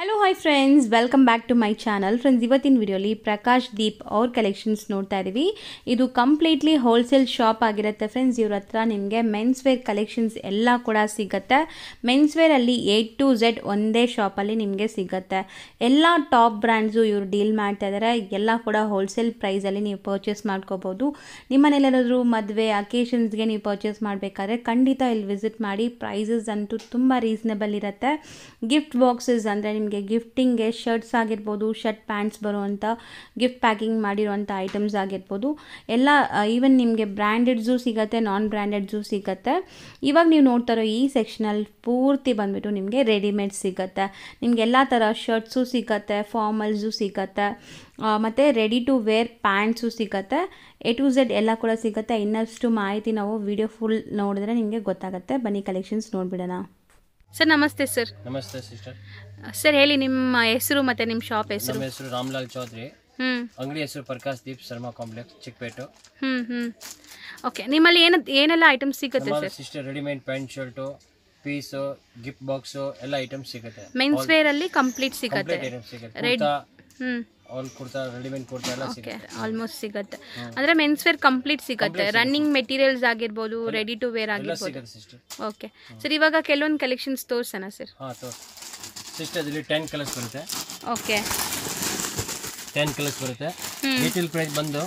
hello hi friends welcome back to my channel friends ಇವತ್ತಿನ ವಿಡಿಯೋಲಿ ಪ್ರಕಾಶ್ ದೀಪ್ ಅವ್ರ ಕಲೆಕ್ಷನ್ಸ್ ನೋಡ್ತಾ ಇದೀವಿ ಇದು ಕಂಪ್ಲೀಟ್ಲಿ ಹೋಲ್ಸೇಲ್ ಶಾಪ್ ಆಗಿರುತ್ತೆ ಫ್ರೆಂಡ್ಸ್ ಇವ್ರ ಹತ್ರ ನಿಮಗೆ ಮೆನ್ಸ್ ವೇರ್ ಕಲೆಕ್ಷನ್ಸ್ ಎಲ್ಲ ಕೂಡ ಸಿಗುತ್ತೆ ಮೆನ್ಸ್ ಅಲ್ಲಿ ಎ ಟು ಝೆಡ್ ಒಂದೇ ಶಾಪಲ್ಲಿ ನಿಮಗೆ ಸಿಗುತ್ತೆ ಎಲ್ಲ ಟಾಪ್ ಬ್ರ್ಯಾಂಡ್ಸು ಇವರು ಡೀಲ್ ಮಾಡ್ತಾ ಇದ್ದಾರೆ ಎಲ್ಲ ಕೂಡ ಹೋಲ್ಸೇಲ್ ಪ್ರೈಸಲ್ಲಿ ನೀವು ಪರ್ಚೇಸ್ ಮಾಡ್ಕೋಬೋದು ನಿಮ್ಮನೇಲಾದರೂ ಮದುವೆ ಗೆ ನೀವು ಪರ್ಚೇಸ್ ಮಾಡಬೇಕಾದ್ರೆ ಖಂಡಿತ ಇಲ್ಲಿ ವಿಸಿಟ್ ಮಾಡಿ ಪ್ರೈಸಸ್ ಅಂತೂ ತುಂಬ ರೀಸನೇಬಲ್ ಇರುತ್ತೆ ಗಿಫ್ಟ್ ಬಾಕ್ಸಸ್ ಅಂದರೆ ನಿಮ್ಗೆ ನಿಮಗೆ ಗಿಫ್ಟಿಂಗ್ಗೆ ಶರ್ಟ್ಸ್ ಆಗಿರ್ಬೋದು ಶರ್ಟ್ ಪ್ಯಾಂಟ್ಸ್ ಬರುವಂಥ ಗಿಫ್ಟ್ ಪ್ಯಾಕಿಂಗ್ ಮಾಡಿರುವಂಥ ಐಟಮ್ಸ್ ಆಗಿರ್ಬೋದು ಎಲ್ಲ ಈವನ್ ನಿಮಗೆ ಬ್ರ್ಯಾಂಡೆಡ್ಸು ಸಿಗುತ್ತೆ ನಾನ್ ಬ್ರ್ಯಾಂಡೆಡ್ಸು ಸಿಗುತ್ತೆ ಇವಾಗ ನೀವು ನೋಡ್ತಾರೋ ಈ ಸೆಕ್ಷನಲ್ಲಿ ಪೂರ್ತಿ ಬಂದುಬಿಟ್ಟು ನಿಮಗೆ ರೆಡಿಮೇಡ್ ಸಿಗುತ್ತೆ ನಿಮ್ಗೆ ಎಲ್ಲ ಥರ ಶರ್ಟ್ಸು ಸಿಗುತ್ತೆ ಫಾರ್ಮಲ್ಸು ಸಿಗುತ್ತೆ ಮತ್ತು ರೆಡಿ ಟು ವೇರ್ ಪ್ಯಾಂಟ್ಸು ಸಿಗುತ್ತೆ ಎ ಟು ಝೆಡ್ ಎಲ್ಲ ಕೂಡ ಸಿಗುತ್ತೆ ಇನ್ನಷ್ಟು ಮಾಹಿತಿ ನಾವು ವಿಡಿಯೋ ಫುಲ್ ನೋಡಿದ್ರೆ ನಿಮಗೆ ಗೊತ್ತಾಗುತ್ತೆ ಬನ್ನಿ ಕಲೆಕ್ಷನ್ಸ್ ನೋಡಿಬಿಡೋಣ ಸರ್ ನಮಸ್ತೆ ಸರ್ ನಮಸ್ತೆ ಸಿಸ್ಟರ್ ಸರ್ ಹೇಳಿ ನಿಮ್ಮ ಹೆಸರು ಮತ್ತೆ ನಿಮ್ಮ ಶಾಪ್ ಹೆಸರು ನಮ್ಮ ಹೆಸರು ರಾಮ್ಲಾಲ್ ಚೌಧರಿ ಹ್ಮ್ ಅಂಗಡಿ ಹೆಸರು Prakash Deep Sharma complex Chickpet hmm hmm okay ನಿಮ್ಮಲ್ಲಿ ಏನ ಏನೆಲ್ಲ ಐಟಮ್ ಸಿಗುತ್ತೆ sir sister readymade pant shirt piece gift box ಎಲ್ಲ ಐಟಮ್ ಸಿಗುತ್ತೆ ಮೆನ್ಸ್ ವೇರ್ ಅಲ್ಲಿ ಕಂಪ್ಲೀಟ್ ಸಿಗುತ್ತೆ ಸಿಗುತ್ತೆ ರೆಡ್ ಹ್ಮ್ ಆಲ್ಮೋಸ್ಟ್ ಸಿಗುತ್ತೆ ಅಂದರೆ ಮೆನ್ಸ್ ವೇರ್ ಕಂಪ್ಲೀಟ್ ಸಿಗುತ್ತೆ ರನ್ನಿಂಗ್ ಮೆಟೀರಿಯಲ್ಸ್ ಆಗಿರ್ಬೋದು ರೆಡಿ ಟು ವೇರ್ ಆಗಿರ್ಬೋದು ಓಕೆ ಸರ್ ಇವಾಗ ಕೆಲವೊಂದು ಕಲೆಕ್ಷನ್ಸ್ ತೋರ್ಸೋಣ ಸರ್ ಓಕೆ ಬಂದು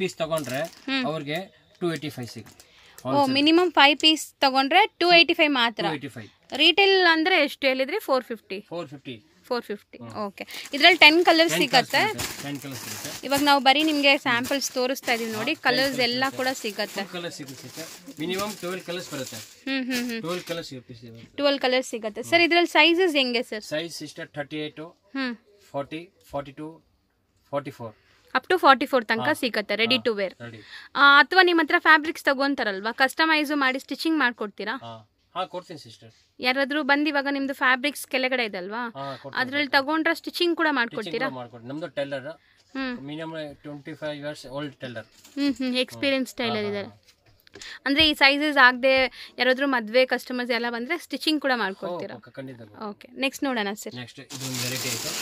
ಪೀಸ್ ಅವ್ರಿಗೆ ಮಿನಿಮಮ್ ಪೀಸ್ ತಗೊಂಡ್ರೆ ಮಾತ್ರ ಎಷ್ಟು ಹೇಳಿದ್ರಿ four fifty four fifty okay ಇದ್ರಲ್ಲಿ ಟೆನ್ ಕಲರ್ಸ್ ಸಿಗುತ್ತೆ ಇವಾಗ ನಾವು ಬರೀ ನಿಮಗೆ ಸ್ಯಾಂಪಲ್ಸ್ ತೋರಿಸ್ತಾ ಇದೀವಿ ನೋಡಿ ಕಲರ್ಸ್ ಎಲ್ಲ ಕೂಡ ಸಿಗುತ್ತೆ ಟ್ವೆಲ್ ಕಲರ್ಸ್ ಬರುತ್ತೆ ಸಿಗುತ್ತೆ ಸರ್ ಇದ್ರಲ್ಲಿ ಸೈಜಸ್ ಹೆಂಗೆ sir size sister thirty eight forty forty two forty four up to forty four ತನಕ ಸಿಗುತ್ತೆ ರೆಡಿ ಟು ವೇರ್ ಅಥವಾ ನಿಮ್ಮ ಹತ್ರ ಫ್ಯಾಬ್ರಿಕ್ಸ್ ತಗೊಂತಾರಲ್ವಾ ಕಸ್ಟಮೈಸ್ ಮಾಡಿ ಸ್ಟಿಚಿಂಗ್ ಮಾಡ್ಕೊಡ್ತೀರಾ ಹಾ ಕೊಡ್ತೀನಿ ಸಿಸ್ಟರ್ ಯಾರಾದ್ರೂ ಬಂದು ಇವಾಗ ನಿಮ್ದು ಫ್ಯಾಬ್ರಿಕ್ಸ್ ಕೆಳಗಡೆ ಇದಲ್ವಾ ಹಾ ಕೊಡ್ತೀನಿ ಅದ್ರಲ್ಲಿ ತಗೊಂಡ್ರೆ ಸ್ಟಿಚಿಂಗ್ ಕೂಡ ಮಾಡ್ಕೊಡ್ತೀರಾ ಮಾಡ್ಕೊಡಿ ನಮ್ದು tailor hmm minimum twenty five years old tailor experience tailor ಇದ್ದಾರೆ ಅಂದ್ರೆ ಈ ಸೈಜಸ್ ಆಗದೆ ಯಾರಾದ್ರೂ ಮದ್ವೆ ಕಸ್ಟಮರ್ಸ್ ಎಲ್ಲ ಬಂದ್ರೆ ಸ್ಟಿಚಿಂಗ್ ಕೂಡ ಮಾಡ್ಕೊಡ್ತೀರಾ ಖಂಡಿತ ಓಕೆ ನೆಕ್ಸ್ಟ್ ನೋಡೋಣ ಸರ್ ನೆಕ್ಸ್ಟ್ ಇದು ಒಂದು ವೆರೈಟಿ ಇದು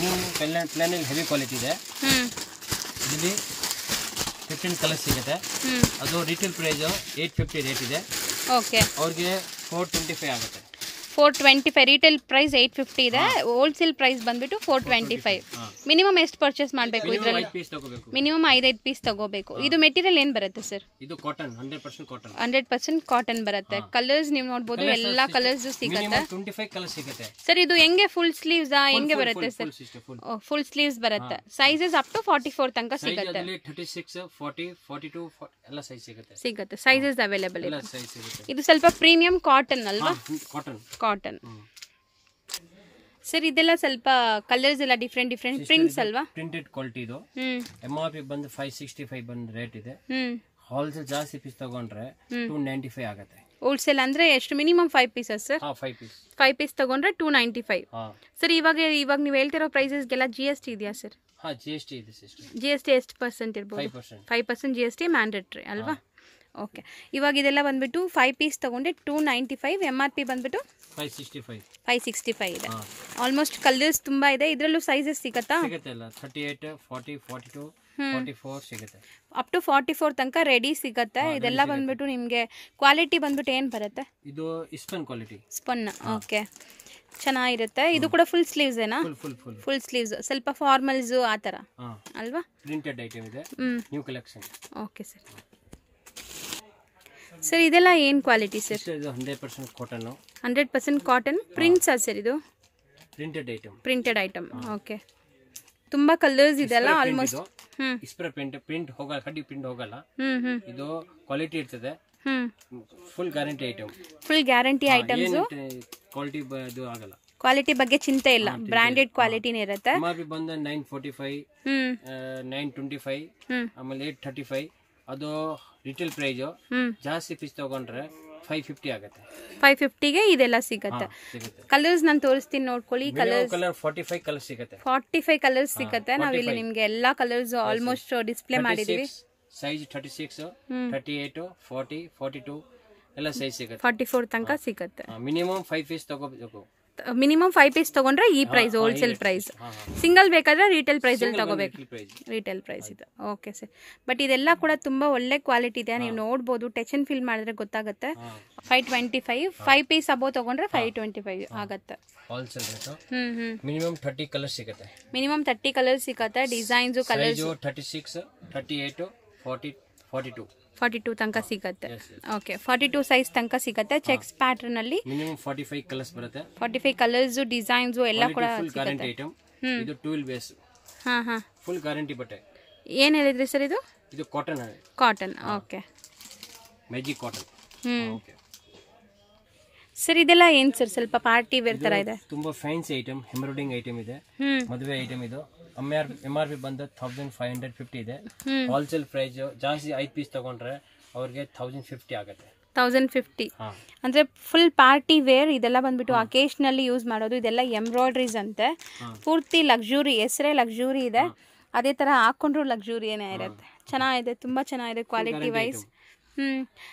ಇನ್ನೂ ಪ್ಲೇನ್ ಪ್ಲಾನಲ್ಲಿ ಹೆವಿ ಕ್ವಾಲಿಟಿ ಇದೆ ಹ್ಮ್ ಇಲ್ಲಿ 15 ಕಲರ್ ಸಿಗುತ್ತೆ ಹ್ಮ್ ಅದು ರಿಟೇಲ್ ಪ್ರೈಸ್ 850 ರೇಟ್ ಇದೆ ಓಕೆ ಅವ್ರಿಗೆ ಫೋರ್ ಟ್ವೆಂಟಿ ಫೈವ್ ಆಗುತ್ತೆ four twenty five retail price eight fifty ಇದೆ ಹೋಲ್ಸೇಲ್ ಪ್ರೈಸ್ ಬಂದ್ಬಿಟ್ಟು ಫೋರ್ ಟ್ವೆಂಟಿ ಫೈವ್ ಮಿನಿಮಮ್ ಎಷ್ಟು ಪರ್ಚೇಸ್ ಮಾಡಬೇಕು ಇದರಲ್ಲಿ ಮಿನಿಮಮ್ ಐದೈದು ಪೀಸ್ ತಗೋಬೇಕು ಇದು ಮೆಟೀರಿಯಲ್ ಏನು ಬರುತ್ತೆ ಸರ್ ಇದು ಕಾಟನ್ ಹಂಡ್ರೆಡ್ ಪರ್ಸೆಂಟ್ ಕಾಟನ್ ಬರುತ್ತೆ ಕಲರ್ಸ್ ನೀವು ನೋಡ್ಬೋದು ಎಲ್ಲ ಕಲರ್ಸ್ ಸಿಗುತ್ತೆ ಸರ್ ಇದು ಹೆಂಗೆ ಫುಲ್ ಸ್ಲೀವ್ಸ್ ಹೆಂಗೆ ಬರುತ್ತೆ ಸರ್ ಫುಲ್ ಸ್ಲೀವ್ಸ್ ಬರುತ್ತೆ sizes up to forty four ತನಕ ಸಿಗುತ್ತೆ ಸಿಗುತ್ತೆ ಸೈಜಸ್ ಅವೈಲೇಬಲ್ ಇದೆ ಇದು ಸ್ವಲ್ಪ ಪ್ರೀಮಿಯಂ ಕಾಟನ್ ಅಲ್ವಾ ಕಾಟನ್ ಸರ್ ಇದೆಲ್ಲ ಸ್ವಲ್ಪ ಕಲರ್ಸ್ ಎಲ್ಲ ಡಿಫ್ರೆಂಟ್ ಡಿಫ್ರೆಂಟ್ ಪ್ರಿಂಟ್ಸ್ ಅಲ್ವಾ ಪ್ರಿಂಟೆಡ್ ಕ್ವಾಲಿಟಿ ಇದು ಎಂ ಆರ್ ಪಿ ಬಂದು ಫೈವ್ ಸಿಕ್ಸ್ಟಿ ಫೈವ್ ಬಂದು ರೇಟ್ ಇದೆ ಹೋಲ್ಸೇಲ್ ಜಾಸ್ತಿ ಪೀಸ್ ತಗೊಂಡ್ರೆ ಟೂ ನೈಂಟಿ ಫೈವ್ ಆಗುತ್ತೆ ಹೋಲ್ಸೇಲ್ ಅಂದ್ರೆ ಎಷ್ಟು minimum five pieces sir five piece five piece ತಗೊಂಡ್ರೆ ಟೂ ನೈಂಟಿ ಫೈವ್ ಸರ್ ಇವಾಗ ಇವಾಗ ನೀವು ಹೇಳ್ತಿರೋ ಪ್ರೈಸಸ್ಗೆಲ್ಲ ಜಿ ಎಸ್ ಟಿ ಇದೆಯಾ ಸರ್ ಜಿ ಎಸ್ ಟಿ ಇದೆ ಜಿ ಎಸ್ ಟಿ ಎಷ್ಟು ಪರ್ಸೆಂಟ್ ಇರ್ಬೋದು five percent G S T mandatory ಅಲ್ವಾ ಓಕೆ ಇವಾಗ ಇದೆಲ್ಲ ಬಂದ್ಬಿಟ್ಟು ಫೈವ್ ಪೀಸ್ ತೊಗೊಂಡೆ two ninety five M R P ಬಂದ್ಬಿಟ್ಟು ಫೈವ್ ಸಿಕ್ಸ್ಟಿ ಫೈವ್ ಇದೆ ಆಲ್ಮೋಸ್ಟ್ ಕಲರ್ಸ್ ತುಂಬ ಇದೆ ಇದರಲ್ಲೂ ಸೈಜಸ್ ಸಿಗುತ್ತಾ ಅಪ್ ಟು ಫಾರ್ಟಿ ಫೋರ್ ತನಕ ರೆಡಿ ಸಿಗುತ್ತೆ ಇದೆಲ್ಲ ಬಂದ್ಬಿಟ್ಟು ನಿಮಗೆ ಕ್ವಾಲಿಟಿ ಬಂದ್ಬಿಟ್ಟು ಏನು ಬರುತ್ತೆ ಇದು ಸ್ಪನ್ ಕ್ವಾಲಿಟಿ ಸ್ಪನ್ ಓಕೆ ಚೆನ್ನಾಗಿರುತ್ತೆ ಇದು ಕೂಡ ಫುಲ್ ಸ್ಲೀವ್ಸ್ ಏನಾ ಫುಲ್ ಸ್ಲೀವ್ಸ್ ಸ್ವಲ್ಪ ಫಾರ್ಮಲ್ಸ್ ಆ ಥರ ಅಲ್ವಾ ಪ್ರಿಂಟೆಡ್ ಐಟಮ್ ಇದೆ new collection okay sir sir ಇದೆಲ್ಲ ಏನು ಕ್ವಾಲಿಟಿ ಸರ್ ಇದು hundred percent cotton hundred percent cotton prints sir ಇದು printed item printed item okay ತುಂಬಾ ಕಲರ್ಸ್ ಇದೆಲ್ಲ ಆಲ್ಮೋಸ್ಟ್ ಇಸ್ಪ್ರೇ ಪ್ರಿಂಟ್ ಪ್ರಿಂಟ್ ಹೋಗಲ್ಲ ಕಡ್ಡಿ ಪ್ರಿಂಟ್ ಹೋಗಲ್ಲ ಇದು ಕ್ವಾಲಿಟಿ ಇರ್ತದೆ full guarantee item full guarantee items quality ಇದು ಆಗಲ್ಲ ಕ್ವಾಲಿಟಿ ಬಗ್ಗೆ ಚಿಂತೆ ಇಲ್ಲ ಬ್ರಾಂಡೆಡ್ ಕ್ವಾಲಿಟಿನೇ ಇರುತ್ತೆ ಎಮ್ಆರ್ಪಿ ಬಂದ nine forty five nine twenty five ಆಮೇಲೆ ಏಟ್ ಫೈವ್ ಅದು ರಿಟೇಲ್ ಪ್ರೈಸ್ ಜಾಸ್ತಿ ಪೀಸ್ ತಗೊಂಡ್ರೆ ಫೈವ್ ಫಿಫ್ಟಿ ಆಗುತ್ತೆ ಫೈವ್ ಫಿಫ್ಟಿಗೆ ಇದೆಲ್ಲ ಸಿಗುತ್ತೆ ಕಲರ್ಸ್ ನಾನು ತೋರಿಸ್ತೀನಿ ನೋಡ್ಕೊಳ್ಳಿ colours colour forty five colour ಸಿಗುತ್ತೆ ಫಾರ್ಟಿ ಫೈವ್ ಕಲರ್ಸ್ ಸಿಗುತ್ತೆ ನಾವು ಇಲ್ಲಿ ನಿಮಗೆ ಎಲ್ಲಾ ಕಲರ್ಸ್ ಆಲ್ಮೋಸ್ಟ್ ಡಿಸ್ಪ್ಲೇ ಮಾಡಿದೀವಿ size thirty six thirty eight forty forty two ಎಲ್ಲ ಸೈಜ್ ಸಿಗುತ್ತೆ ಫಾರ್ಟಿ ಫೋರ್ ತನಕ ಸಿಗುತ್ತೆ ಮಿನಿಮಮ್ ಫೈವ್ ಪೀಸ್ ತಗೋಬೇಕು ಮಿನಿಮಮ್ ಫೈವ್ ಪೀಸ್ ತಗೊಂಡ್ರೆ ಈ ಪ್ರೈಸ್ ಹೋಲ್ಸೇಲ್ ಪ್ರೈಸ್ ಸಿಂಗಲ್ ಬೇಕಾದರೆ ರೀಟೇಲ್ ಅಲ್ಲಿ ತಗೋಬೇಕು ರೀಟೇಲ್ ಪ್ರೈಸ್ ಇದು ಓಕೆ ಸರ್ ಬಟ್ ಇದೆಲ್ಲ ಕೂಡ ತುಂಬಾ ಒಳ್ಳೆ ಕ್ವಾಲಿಟಿ ಇದೆ ನೀವು ನೋಡ್ಬೋದು ಟಚ್ ಅಂಡ್ ಫೀಲ್ ಮಾಡಿದ್ರೆ ಗೊತ್ತಾಗುತ್ತೆ five twenty five five piece above ತಗೊಂಡ್ರೆ ಫೈವ್ ಟ್ವೆಂಟಿ ಫೈವ್ ಆಗುತ್ತೆ ಮಿನಿಮಮ್ ಥರ್ಟಿ ಕಲರ್ ಸಿಗುತ್ತೆ ಮಿನಿಮಮ್ ಥರ್ಟಿ ಕಲರ್ ಸಿಗುತ್ತೆ designs colours thirty six thirty eight forty forty two forty two ತನಕ ಸಿಗುತ್ತೆ ಓಕೆ ಫಾರ್ಟಿ ಟೂ ಸೈಜ್ ತನಕ ಸಿಗುತ್ತೆ ಚೆಕ್ಸ್ ಪ್ಯಾಟರ್ನ್ ಅಲ್ಲಿ forty five colours ಬರುತ್ತೆ ಫಾರ್ಟಿ ಫೈವ್ ಕಲರ್ಸ್ ಡಿಸೈನ್ಸ್ ಎಲ್ಲ ಕೂಡ ಇದು ಟೂಲ್ ಬೇಸ್ ಫುಲ್ ಗ್ಯಾರಂಟಿ ಬಟ್ಟೆ ಏನು ಹೇಳಿದ್ರಿ ಸರ್ ಇದು ಇದು cotton cotton okay magic cotton hmm okay sir ಇದೆಲ್ಲ ಏನ್ ಸರ್ ಸ್ವಲ್ಪ ಪಾರ್ಟಿ ವೇರ್ ತರ ಇದೆ ತುಂಬಾ ಫ್ಯಾನ್ಸಿ ಐಟಮ್ ಎಂಬ್ರಾಯ್ಡಿಂಗ್ ಐಟಮ್ ಇದೆ ಮದುವೆ ಐಟಮ್ ಇದು ಎಂ ಆರ್ ಪಿ ಬಂದ ತೌಸಂಡ್ ಫೈವ್ ಹಂಡ್ರೆಡ್ ಫಿಫ್ಟಿ ಇದೆ ಹೋಲ್ಸೇಲ್ ಪ್ರೈಸ್ ಜಾಸ್ತಿ ಐದು ಪೀಸ್ ತಗೊಂಡ್ರೆ ಅವ್ರಿಗೆ ಥೌಸಂಡ್ ಫಿಫ್ಟಿ ಆಗುತ್ತೆ ತೌಸಂಡ್ ಫಿಫ್ಟಿ ಅಂದ್ರೆ ಫುಲ್ ಪಾರ್ಟಿ ವೇರ್ ಇದೆಲ್ಲ ಬಂದ್ಬಿಟ್ಟು ಅಲ್ಲಿ ಯೂಸ್ ಮಾಡೋದು ಇದೆಲ್ಲ ಎಂಬ್ರಾಯ್ಡ್ರೀಸ್ ಅಂತೆ ಪೂರ್ತಿ ಲಕ್ಸುರಿ ಹೆಸರೇ ಲಕ್ಸುರಿ ಇದೆ ಅದೇ ತರ ಹಾಕೊಂಡ್ರು ಲಕ್ಸುರಿಯೇ ಇರುತ್ತೆ ಚೆನ್ನಾಗಿದೆ ತುಂಬಾ ಚೆನ್ನಾಗಿದೆ ಕ್ವಾಲಿಟಿ ವೈಸ್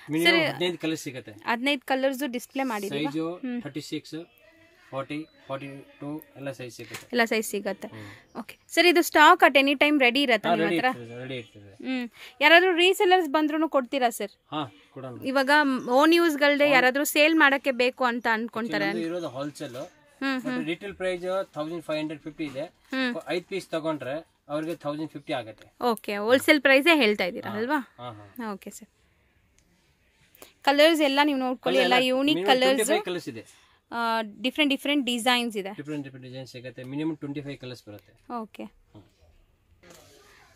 ಹದಿನೈದು ಕಲರ್ ಸಿಗುತ್ತೆ ಹದಿನೈದು ಕಲರ್ಸು ಡಿಸ್ಪ್ಲೇ ಮಾಡಿದ್ದೀವಿ thirty six forty forty two ಎಲ್ಲ ಸೈಜ್ ಸಿಗುತ್ತೆ ಎಲ್ಲ ಸೈಜ್ ಸಿಗುತ್ತೆ ಓಕೆ ಸರ್ ಇದು stock at any time ready ಇರತ್ತೆ ನಿಮ್ಮ ಹತ್ರ ಹ್ಞೂ ಯಾರಾದರೂ ರೀಸೆಲರ್ಸ್ ಬಂದ್ರೂ ಕೊಡ್ತೀರಾ ಸರ್ ಇವಾಗ ಓನ್ ಯೂಸ್ಗಳದೆ ಯಾರಾದರೂ ಸೇಲ್ ಮಾಡೋಕ್ಕೆ ಬೇಕು ಅಂತ ಅನ್ಕೊಂತಾರೆ ಇರೋದು wholesale retail price thousand five hundred fifty ಇದೆ ಐದು ಪೀಸ್ ತಗೊಂಡ್ರೆ ಅವ್ರಿಗೆ ತೌಸಂಡ್ ಫಿಫ್ಟಿ ಆಗುತ್ತೆ ಓಕೆ ಹೋಲ್ಸೇಲ್ ಪ್ರೈಸೇ ಹೇಳ್ತಾ ಇದ್ದೀರಾ ಅಲ್ವಾ ಓಕೆ ಸರ್ ಕಲರ್ಸ್ ಎಲ್ಲ ನೀವು ನೋಡ್ಕೊಳ್ಳಿ ಎಲ್ಲ ಯೂನಿಕ್ ಕಲರ್ಸ್ ಇದೆ ಡಿಫ್ರೆಂಟ್ ಡಿಫ್ರೆಂಟ್ ಡಿಸೈನ್ಸ್ ಇದೆ ಸಿಗುತ್ತೆ ಮಿನಿಮಮ್ ಟ್ವೆಂಟಿ ಕಲರ್ಸ್ ಬರುತ್ತೆ ಓಕೆ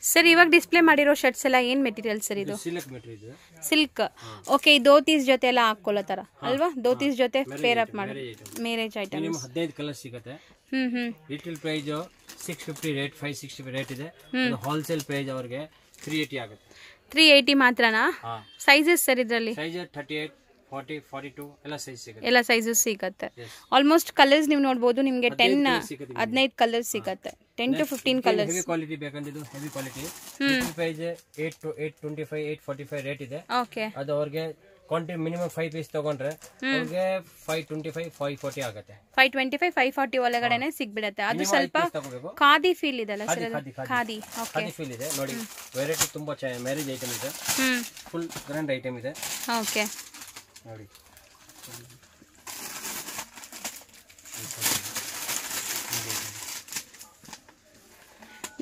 ಸರ್ ಇವಾಗ ಡಿಸ್ಪ್ಲೇ ಮಾಡಿರೋ ಶರ್ಟ್ಸ್ ಎಲ್ಲ ಏನ್ ಮೆಟೀರಿಯಲ್ ಸರ್ ಇದು ಸಿಲ್ಕ್ ಓಕೆ ದೋತಿಸ್ ಜೊತೆ ಎಲ್ಲ ಹಾಕೊಳ್ಳೋ ತರ ಅಲ್ವಾ ಧೋತಿಸ್ ಜೊತೆ ಫೇರ್ ಅಪ್ ಮಾಡಿ ಮ್ಯಾರೇಜ್ ಐಟಮ್ ಹದಿನೈದು ಕಲರ್ ಸಿಗುತ್ತೆ hmm hmm retail price six fifty rate five rate ಇದೆ ಹೋಲ್ಸೇಲ್ ಪ್ರೈಸ್ ಅವ್ರಿಗೆ ತ್ರೀ ಆಗುತ್ತೆ ತ್ರೀ ಏಯ್ಟಿ ಮಾತ್ರನಾ ಸೈಜಸ್ ಸರ್ ಇದರಲ್ಲಿ ಎಲ್ಲ ಸೈಜಸ್ ಸಿಗತ್ತೆ ಆಲ್ಮೋಸ್ಟ್ ಕಲರ್ಸ್ ನೀವು ನೋಡಬಹುದು ನಿಮಗೆ ಟೆನ್ ಹದಿನೈದು ಕಲರ್ಸ್ ಸಿಗತ್ತೆ ten to fifteen colours quality ಬೇಕಂದಿದ್ದು heavy quality eight to eight twenty five eight forty five rate ಇದೆ ಅದು ಅವ್ರಿಗೆ ಕ್ವಾಂಟಿ ಮಿನಿಮಮ್ ಫೈವ್ ಪೀಸ್ ತಗೊಂಡ್ರೆ ಅವ್ರಿಗೆ five twenty five five forty ಆಗುತ್ತೆ ಫೈವ್ ಟ್ವೆಂಟಿ ಫೈವ್ ಫೈವ್ ಒಳಗಡೆನೆ ಸಿಗ್ಬಿಡತ್ತೆ ಅದು ಸ್ವಲ್ಪ ಖಾದಿ ಫೀಲ್ ಇದೆ ಖಾದಿ ಖಾದಿ ಫೀಲ್ ಇದೆ ನೋಡಿ ವೆರೈಟಿ ತುಂಬಾ ಮ್ಯಾರೇಜ್ ಐಟಮ್ ಇದೆ ಫುಲ್ ಗ್ರ್ಯಾಂಡ್ ಐಟಮ್ ಇದೆ ಓಕೆ ನೋಡಿ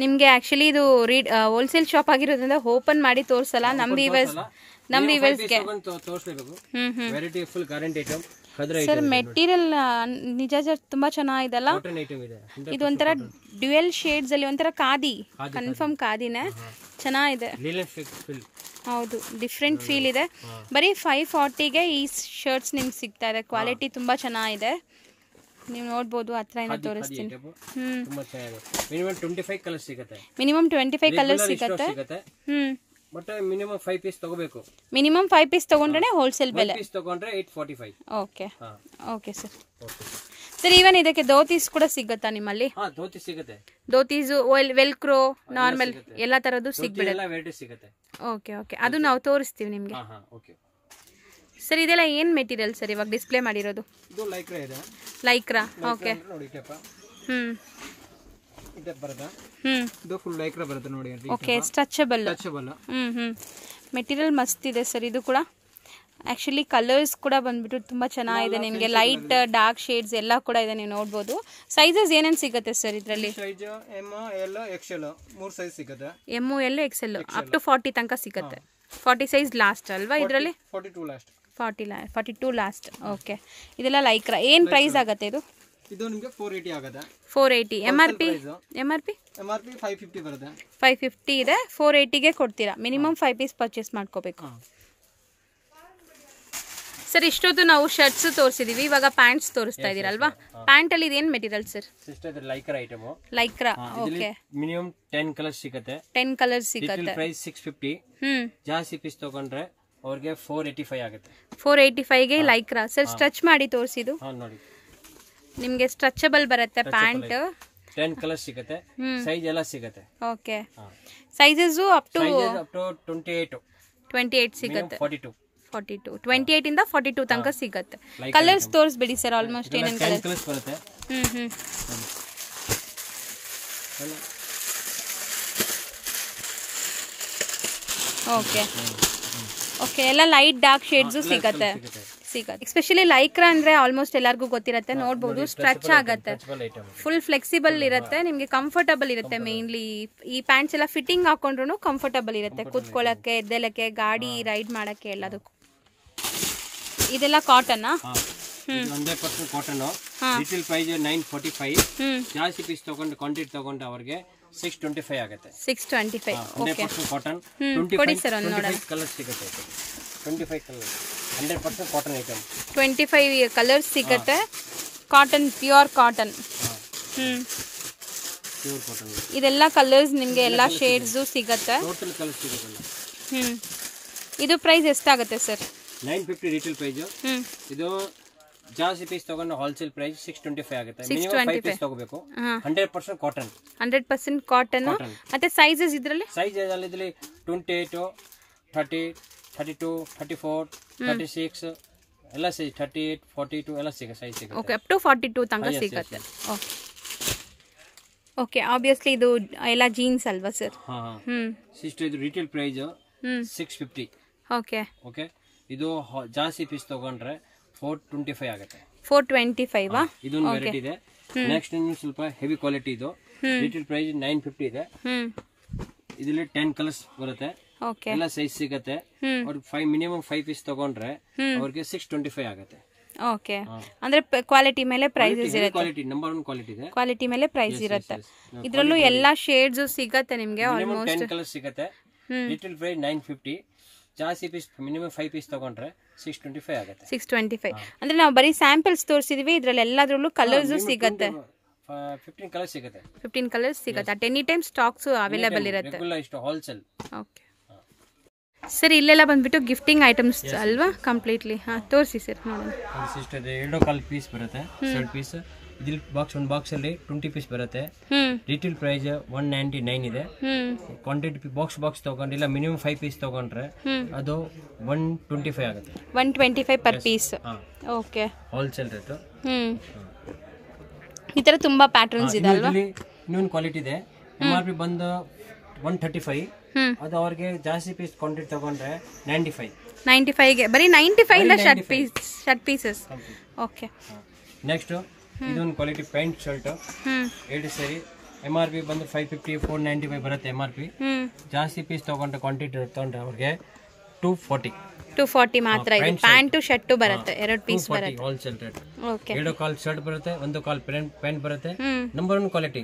ನಿಮಗೆ ಆ್ಯಕ್ಚುಲಿ ಇದು ರೀಡ್ ಹೋಲ್ಸೇಲ್ ಶಾಪ್ ಆಗಿರೋದ್ರಿಂದ ಓಪನ್ ಮಾಡಿ ತೋರಿಸಲ್ಲ ನಮ್ಮ ವಿವರ್ಸ್ ನಮ್ಮ ಇವೆಲ್ಸ್ಗೆ ತೋರಿಸಬೇಕು variety full current item sir material ನಿಜ ಸರ್ ತುಂಬಾ ಚೆನ್ನಾಗಿದೆಲ್ಲ ಇದು ಒಂಥರ ಡ್ಯುಯಲ್ ಶೇಡ್ಸ್ ಅಲ್ಲಿ ಒಂಥರ ಕಾದಿ ಕನ್ಫರ್ಮ್ ಕಾದಿನೇ ಚೆನ್ನಾಗಿದೆ ಹೌದು ಡಿಫ್ರೆಂಟ್ ಫೀಲ್ ಇದೆ ಬರೀ ಫೈವ್ ಫಾರ್ಟಿಗೆ ಈ ಶರ್ಟ್ಸ್ ನಿಮ್ಗೆ ಸಿಗ್ತಾ ಇದೆ ಕ್ವಾಲಿಟಿ ತುಂಬಾ ಚೆನ್ನಾಗಿದೆ ನೀವು ನೋಡ್ಬೋದು ಹತ್ರ ಏನೋ ತೋರಿಸ್ತೀನಿ hmm minimum twenty five colour ಸಿಗುತ್ತೆ ಮಿನಿಮಮ್ ಟ್ವೆಂಟಿ ಫೈವ್ ಕಲರ್ ಸಿಗುತ್ತೆ hmm but minimum five piece ತಗೋಬೇಕು ಮಿನಿಮಮ್ 5 ಪೀಸ್ ತಗೊಂಡ್ರೆ ಹೋಲ್ಸೇಲ್ ಬೆಲೆ ಪೀಸ್ ತಗೊಂಡ್ರೆ 845 ಓಕೆ ಹಾ okay okay sir sir even ಇದಕ್ಕೆ ಧೋತೀಸ್ ಕೂಡ ಸಿಗುತ್ತಾ ನಿಮ್ಮಲ್ಲಿ ಧೋತಿ ಸಿಗುತ್ತೆ ಧೋತೀಸು ವೆಲ್ಕ್ರೋ ನಾರ್ಮಲ್ ಎಲ್ಲ ತರದ್ದು ಸಿಗ್ಬಿಡಲ್ಲ ಸಿಗುತ್ತೆ ಓಕೆ ಓಕೆ ಅದು ನಾವು ತೋರಿಸ್ತೀವಿ ನಿಮಗೆ ಓಕೆ ಸರ್ ಇದೆಲ್ಲ ಏನು ಮೆಟೀರಿಯಲ್ ಸರ್ ಇವಾಗ ಡಿಸ್ಪ್ಲೇ ಮಾಡಿರೋದು ಲೈಕ್ರಾ ಇದೆ ಲೈಕ್ರಾ ಓಕೆ ಹ್ಞೂ okay stretchable stretchable hmm material ಮಸ್ತ್ ಇದೆ ಸರ್ ಇದು ಕೂಡ ಆಕ್ಚುಲಿ ಕಲರ್ಸ್ ಕೂಡ ಬಂದ್ಬಿಟ್ಟು ತುಂಬಾ ಚೆನ್ನಾಗಿದೆ ನಿಮಗೆ ಲೈಟ್ ಡಾರ್ಕ್ ಶೇಡ್ಸ್ ಎಲ್ಲ ಕೂಡ ಇದೆ ನೀವು ನೋಡ್ಬೋದು ಸೈಜಸ್ ಏನೇನು ಸಿಗುತ್ತೆ ಸರ್ ಇದರಲ್ಲಿ M L X L up to forty ತನಕ ಸಿಗುತ್ತೆ ಫಾರ್ಟಿ ಸೈಜ್ ಲಾಸ್ಟ್ ಅಲ್ವಾ ಇದರಲ್ಲಿ ಫಾರ್ಟಿ ಟೂ ಲಾಸ್ಟ್ ಫಾರ್ಟಿ ಲಾ ಓಕೆ ಇದೆಲ್ಲ ಲೈಕ್ರ ಏನು ಪ್ರೈಸ್ ಆಗುತ್ತೆ ಇದು ಇದು ನಿಮಗೆ ಫೋರ್ ಏಯ್ಟಿ ಆಗುತ್ತೆ 480 eighty M R P M P five fifty ಬರುತ್ತೆ 550 ಇದೆ ಫೋರ್ ಏಯ್ಟಿಗೆ ಕೊಡ್ತೀರಾ ಮಿನಿಮಮ್ ಫೈವ್ ಪೀಸ್ ಪರ್ಚೇಸ್ ಮಾಡ್ಕೋಬೇಕು ಸರ್ ಇಷ್ಟೊತ್ತು ನಾವು ಶರ್ಟ್ಸ್ ತೋರಿಸಿದೀವಿ ಇವಾಗ ಪ್ಯಾಂಟ್ಸ್ ತೋರಿಸ್ತಾ ಇದೀರಲ್ವಾ ಪ್ಯಾಂಟ್ ಅಲ್ಲಿ ಇದೇನ್ material sir Lycra item Lycra okay minimum ten colours ಸಿಗುತ್ತೆ ಟೆನ್ ಕಲರ್ಸ್ ಸಿಗುತ್ತೆ ಪ್ರೈಸ್ ಸಿಕ್ಸ್ ಫಿಫ್ಟಿ ಹ್ಮ್ ಜಾಸ್ತಿ ಪೀಸ್ ತಗೊಂಡ್ರೆ ಅವರಿಗೆ ಫೋರ್ ಆಗುತ್ತೆ ಫೋರ್ ಏಯ್ಟಿ ಫೈವ್ಗೆ ಲೈಕ್ರ ಸರ್ ಸ್ಟ್ರೆಚ್ ಮಾಡಿ ತೋರಿಸಿದ್ದು ನೋಡಿ ನಿಮಗೆ ಸ್ಟ್ರೆಚಬಲ್ ಬರುತ್ತೆ ಪ್ಯಾಂಟ್ ಟೆನ್ ಕಲರ್ ಸಿಗುತ್ತೆ ಸೈಜ್ ಎಲ್ಲ ಸಿಗುತ್ತೆ okay sizes up to up to 28 28 ಸಿಗುತ್ತೆ 42 42 28 ಇಂದ 42 ತನಕ ಸಿಗುತ್ತೆ ಕಲರ್ಸ್ ತೋರಿಸ್ಬಿಡಿ ಸರ್ ಆಲ್ಮೋಸ್ಟ್ ಏನೇನ್ ಕಲರ್ಸ್ ಕಲರ್ಸ್ ಬರುತ್ತೆ ಹ್ಮ್ ಹ್ಮ್ ಓಕೆ ಓಕೆ ಎಲ್ಲ ಲೈಟ್ ಡಾರ್ಕ್ ಶೇಡ್ಸ್ ಸಿಗುತ್ತೆ ಸಿಗತ್ತೆ ಎಸ್ಪೆಷಲಿ ಲೈಕ್ರಾ ಅಂದ್ರೆ ಆಲ್ಮೋಸ್ಟ್ ಎಲ್ಲರಿಗೂ ಗೊತ್ತಿರತ್ತೆ ನೋಡ್ಬೋದು ಸ್ಟ್ರೆಚ್ ಆಗುತ್ತೆ ಫುಲ್ ಫ್ಲೆಕ್ಸಿಬಲ್ ಇರುತ್ತೆ ನಿಮಗೆ ಕಂಫರ್ಟಬಲ್ ಇರುತ್ತೆ ಮೇನ್ಲಿ ಈ ಪ್ಯಾಂಟ್ಸ್ ಎಲ್ಲ ಫಿಟ್ಟಿಂಗ್ ಹಾಕೊಂಡ್ರು ಕಂಫರ್ಟಬಲ್ ಇರುತ್ತೆ ಕೂತ್ಕೊಳ್ಳೋಕ್ಕೆ ಎದ್ದೆಲಕ್ಕೆ ಗಾಡಿ ರೈಡ್ ಮಾಡಕ್ಕೆ ಎಲ್ಲದಕ್ಕೂ ಇದೆಲ್ಲ ಕಾಟನ್ ಒಂದೇ percent cotton price nine forty five ಜಾಸ್ತಿ ಪೀಸ್ ತಗೊಂಡು ಕ್ವಾಂಟಿಟಿ ತಗೊಂಡು ಅವ್ರಿಗೆ ಸಿಕ್ಸ್ ಆಗುತ್ತೆ ಸಿಕ್ಸ್ ಟ್ವೆಂಟಿ ಫೈವ್ ಕಾಟನ್ ಕೊಡಿ ಸರ್ ಕಲರ್ ಸಿಗುತ್ತೆ twenty five colour hundred cotton item twenty ಸಿಗುತ್ತೆ ಕಾಟನ್ ಪ್ಯೂರ್ ಕಾಟನ್ ಇದೆಲ್ಲ ಕಲರ್ಸ್ ನಿಮಗೆ ಎಲ್ಲ ಶೇಡ್ಸು ಸಿಗುತ್ತೆ ಇದು ಪ್ರೈಸ್ ಎಷ್ಟಾಗುತ್ತೆ ಸರ್ ನೈನ್ ರಿಟೇಲ್ ಪ್ರೈಸು ಇದು ಜಾಸ್ತಿ ಪೀಸ್ ತಗೊಂಡು wholesale price six twenty five ಆಗುತ್ತೆ ತಗೋಬೇಕು hundred percent cotton hundred percent cotton ಮತ್ತೆ ಸೈಜಸ್ ಇದ್ರಲ್ಲಿ ಸೈಜಸ್ ಅಲ್ಲಿ ಇದ್ರಲ್ಲಿ twenty eight thirty thirty two thirty four thirty six ಎಲ್ಲ size thirty eight forty two ಎಲ್ಲ ಸಿಗುತ್ತೆ ಸೈಜ್ ಸಿಗುತ್ತೆ okay up to forty two ತನಕ ಸಿಗುತ್ತೆ ಓಕೆ ಆಬ್ವಿಯಸ್ಲಿ ಇದು ಎಲ್ಲ ಜೀನ್ಸ್ ಅಲ್ವಾ ಸರ್ ಹ್ಮ್ ಸಿಸ್ಟರ್ ಇದು retail price six fifty okay okay ಇದು ಜಾಸ್ತಿ ಪೀಸ್ ತಗೊಂಡ್ರೆ ಫೋರ್ ಟ್ವೆಂಟಿ ಫೈವ್ ಆಗುತ್ತೆ ಫೋರ್ ಟ್ವೆಂಟಿ ಫೈವ್ ಇದೊಂದು ವೆರೈಟಿ ಇದೆ ನೆಕ್ಸ್ಟ್ ಸ್ವಲ್ಪ ಹೆವಿ ಕ್ವಾಲಿಟಿ ಇದು ಲಿಟಲ್ ಪ್ರೈಸ್ ನೈನ್ ಫಿಫ್ಟಿ ಇದೆ ಇದರಲ್ಲಿ ಟೆನ್ ಕಲರ್ಸ್ ಬರುತ್ತೆ ಎಲ್ಲ ಸೈಜ್ ಸಿಗುತ್ತೆ ಅವ್ರಿಗೆ ಮಿನಿಮಮ್ ಫೈವ್ ಪೀಸ್ ತಗೊಂಡ್ರೆ ಅವ್ರಿಗೆ ಸಿಕ್ಸ್ ಟ್ವೆಂಟಿ ಫೈವ್ ಆಗುತ್ತೆ ಓಕೆ ಅಂದ್ರೆ ಕ್ವಾಲಿಟಿ ಮೇಲೆ ಪ್ರೈಸ್ ಇರುತ್ತೆ ಕ್ವಾಲಿಟಿ ನಂಬರ್ 1 ಕ್ವಾಲಿಟಿ ಇದೆ ಕ್ವಾಲಿಟಿ ಮೇಲೆ ಪ್ರೈಸ್ ಇರುತ್ತೆ ಇದರಲ್ಲೂ ಎಲ್ಲಾ ಶೇಡ್ಸ್ ಸಿಗುತ್ತೆ ನಿಮಗೆ ಆಲ್ಮೋಸ್ಟ್ 10 ಕಲರ್ ಸಿಗುತ್ತೆ ಲಿಟಲ್ ಪ್ರೈಸ್ 950 ಜಾಸ್ತಿ ಪೀಸ್ ಮಿನಿಮಮ್ 5 ಪೀಸ್ ತಗೊಂಡ್ರೆ ಸಿಕ್ಸ್ ಟ್ವೆಂಟಿ ಫೈವ್ ಆಗುತ್ತೆ ಸಿಕ್ಸ್ ಟ್ವೆಂಟಿ ಫೈವ್ ಅಂದರೆ ನಾವು ಬರೀ ಸ್ಯಾಂಪಲ್ಸ್ ತೋರಿಸಿದ್ವಿ ಇದರಲ್ಲಿ ಎಲ್ಲದರಲ್ಲೂ ಕಲರ್ಸು ಸಿಗುತ್ತೆ ಫಿಫ್ಟೀನ್ ಕಲರ್ ಸಿಗುತ್ತೆ ಫಿಫ್ಟೀನ್ ಕಲರ್ಸ್ ಸಿಗುತ್ತೆ ಎನಿ ಟೈಮ್ ಸ್ಟಾಕ್ಸ್ ಅವೈಲೇಬಲ್ ಇರುತ್ತೆ ಹೋಲ್ಸೇಲ್ ಓಕೆ ಸರ್ ಇಲ್ಲೆಲ್ಲ ಬಂದ್ಬಿಟ್ಟು ಗಿಫ್ಟಿಂಗ್ ಐಟಮ್ಸ್ ಅಲ್ವಾ ಕಂಪ್ಲೀಟ್ಲಿ ಹಾಂ ತೋರಿಸಿ ಸರ್ ನೋಡೋಣ ಎರಡು ಕಾಲು ಪೀಸ್ ಬರುತ್ತೆ ಪೀಸ್ ಇದ್ರಲ್ಲಿ ಬಾಕ್ಸ್ ಒಂದು ಬಾಕ್ಸಲ್ಲಿ ಟ್ವೆಂಟಿ ಪೀಸ್ ಬರುತ್ತೆ retail price one ninety nine ಇದೆ ಕ್ವಾಂಟಿಟಿ ಬಾಕ್ಸ್ ಬಾಕ್ಸ್ ತಗೊಂಡಿಲ್ಲ ಮಿನಿಮಮ್ ಫೈವ್ ಪೀಸ್ ತಗೊಂಡ್ರೆ ಅದು ಒನ್ ಟ್ವೆಂಟಿ ಫೈವ್ ಆಗುತ್ತೆ one twenty five per piece okay wholesale rate ಈ ಥರ ತುಂಬ ಪ್ಯಾಟರ್ನ್ಸ್ ಇದೆ ಅಲ್ವಾ ಇನ್ನೊಂದು ಕ್ವಾಲಿಟಿ ಇದೆ ಎಮ್ ಆರ್ ಪಿ ಬಂದು ಒನ್ ಥರ್ಟಿ ಫೈವ್ ಅದು ಅವ್ರಿಗೆ ಜಾಸ್ತಿ ಪೀಸ್ ಕ್ವಾಂಟಿಟಿ ತಗೊಂಡ್ರೆ ನೈಂಟಿ ಫೈವ್ ನೈಂಟಿ ಫೈವ್ಗೆ ಬರೀ ninety five shirt piece shirt pieces okay next ಇದೊಂದು ಕ್ವಾಲಿಟಿ ಪ್ಯಾಂಟ್ ಶರ್ಟ್ ಎರಡು ಸರಿ ಎಮ್ ಆರ್ ಪಿ ಬಂದು five fifty four ninety five ಬರುತ್ತೆ ಎಮ್ ಆರ್ ಪಿ ಜಾಸ್ತಿ ಪೀಸ್ ತಗೊಂಡ್ರೆ ಕ್ವಾಂಟಿಟಿ ತಗೊಂಡ್ರೆ ಅವ್ರಿಗೆ ಟೂ ಫಾರ್ಟಿ ಟೂ ಫಾರ್ಟಿ ಮಾತ್ರ ಇದೆ ಪ್ಯಾಂಟು ಶರ್ಟು ಬರುತ್ತೆ ಎರಡು ಪೀಸ್ ಬರುತ್ತೆ ಹೋಲ್ಸೇಲ್ ರೇಟ್ ಓಕೆ ಎರಡು ಕಾಲ್ ಶರ್ಟ್ ಬರುತ್ತೆ ಒಂದು ಕಾಲ್ ಪ್ಯಾಂಟ್ ಪ್ಯಾಂಟ್ ಬರುತ್ತೆ ನಂಬರ್ ಒನ್ ಕ್ವಾಲಿಟಿ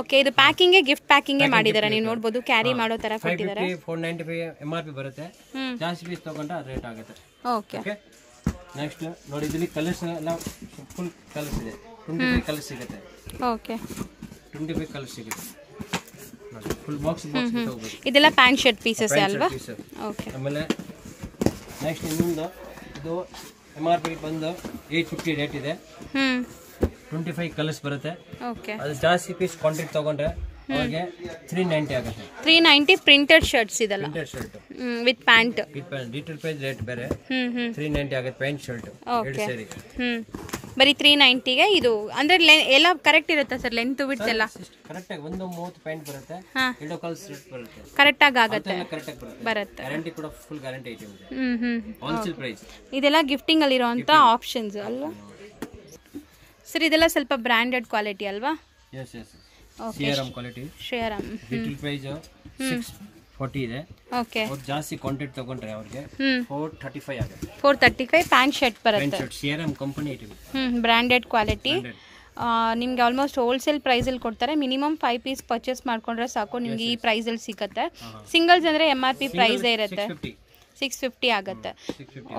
ಓಕೆ ಇದು ಪ್ಯಾಕಿಂಗ್ ಗಿಫ್ಟ್ ಪ್ಯಾಕಿಂಗ್ ಮಾಡಿದ್ದಾರೆ ನೀವು ನೋಡಬಹುದು ಕ್ಯಾರಿ ಮಾಡೋ ತರ ಕೊಟ್ಟಿದ್ದಾರೆ 495 ಎಂ ಆರ್ ಪಿ ಬರುತ್ತೆ ಜಾಸ್ತಿ ಪೀಸ್ ತಗೊಂಡ್ರೆ ರೇಟ್ ಆಗುತ್ತೆ ಓಕೆ ನೆಕ್ಸ್ಟ್ ನೋಡಿ ಇಲ್ಲಿ ಕಲರ್ಸ್ ಎಲ್ಲ ಫುಲ್ ಕಲರ್ಸ್ ಇದೆ ಟ್ವೆಂಟಿ ಫೈವ್ ಕಲರ್ ಸಿಗುತ್ತೆ ಓಕೆ ಟ್ವೆಂಟಿ ಫೈವ್ ಕಲರ್ ಸಿಗುತ್ತೆ ಫುಲ್ ಬಾಕ್ಸ್ ಇದೆಲ್ಲ ಪ್ಯಾಂಟ್ ಶರ್ಟ್ ಪೀಸಸ್ ಅಲ್ವಾ ಓಕೆ ಆಮೇಲೆ ನೆಕ್ಸ್ಟ್ ಇನ್ನೊಂದು ಇದು ಎಮ್ ಆರ್ ಪಿ ಬಂದು ಏಯ್ಟ್ ಫಿಫ್ಟಿ ರೇಟ್ ಇದೆ ಟ್ವೆಂಟಿ ಫೈವ್ ಕಲರ್ಸ್ ಬರುತ್ತೆ ಓಕೆ ಅದು ಜಾಸ್ತಿ ಪೀಸ್ ಕ್ವಾಂಟಿಟಿ ತಗೊಂಡ್ರೆ ಅವ್ರಿಗೆ ತ್ರೀ ನೈಂಟಿ ಆಗುತ್ತೆ ತ್ರೀ ನೈಂಟಿ ಪ್ರಿಂಟೆಡ್ ಶರ್ಟ್ಸ್ ಇದೆಲ್ಲ printed shirt with pant with pant detail page rate ಬೇರೆ ತ್ರೀ ನೈಂಟಿ ಆಗುತ್ತೆ ಪ್ಯಾಂಟ್ ಶರ್ಟ್ ಸರಿ ಸೇರಿ ಬರೀ ತ್ರೀ ನೈಂಟಿಗೆ ಇದು ಅಂದ್ರೆ ಎಲ್ಲ ಕರೆಕ್ಟ್ ಇರುತ್ತಾ ಸರ್ ಲೆಂತ್ ವಿಡ್ತ್ ಎಲ್ಲ ಕರೆಕ್ಟಾಗಿ ಆಗುತ್ತೆ ಇದೆಲ್ಲ ಗಿಫ್ಟಿಂಗ್ ಅಲ್ಲಿ ಆಪ್ಷನ್ಸ್ ಅಲ್ವಾ ಸರ್ ಇದೆಲ್ಲ ಸ್ವಲ್ಪ ಬ್ರಾಂಡೆಡ್ ಕ್ವಾಲಿಟಿ ಅಲ್ವಾ ಕ್ವಾಲಿಟಿ ಫೋರ್ಟಿ ಇದೆ ಓಕೆ ಅವ್ರು ಜಾಸ್ತಿ ಕ್ವಾಂಟಿಟಿ ತಗೊಂಡ್ರೆ ಅವ್ರಿಗೆ ಫೋರ್ ತರ್ಟಿ ಫೈವ್ ಆಗುತ್ತೆ four thirty five pant shirt ಬರುತ್ತೆ ಸಿಯರಮ್ ಕಂಪನಿ ಇಟ್ಟಿದೆ ಹ್ಞೂ ಬ್ರ್ಯಾಂಡೆಡ್ ಕ್ವಾಲಿಟಿ ನಿಮಗೆ ಆಲ್ಮೋಸ್ಟ್ ಹೋಲ್ಸೇಲ್ ಪ್ರೈಸಲ್ಲಿ ಕೊಡ್ತಾರೆ ಮಿನಿಮಮ್ ಫೈವ್ ಪೀಸ್ ಪರ್ಚೇಸ್ ಮಾಡ್ಕೊಂಡ್ರೆ ಸಾಕು ನಿಮಗೆ ಈ ಪ್ರೈಸಲ್ಲಿ ಸಿಗುತ್ತೆ ಸಿಂಗಲ್ಸ್ ಅಂದರೆ ಎಮ್ ಆರ್ ಪಿ ಪ್ರೈಸೇ ಇರುತ್ತೆ ಸಿಕ್ಸ್ ಫಿಫ್ಟಿ ಆಗುತ್ತೆ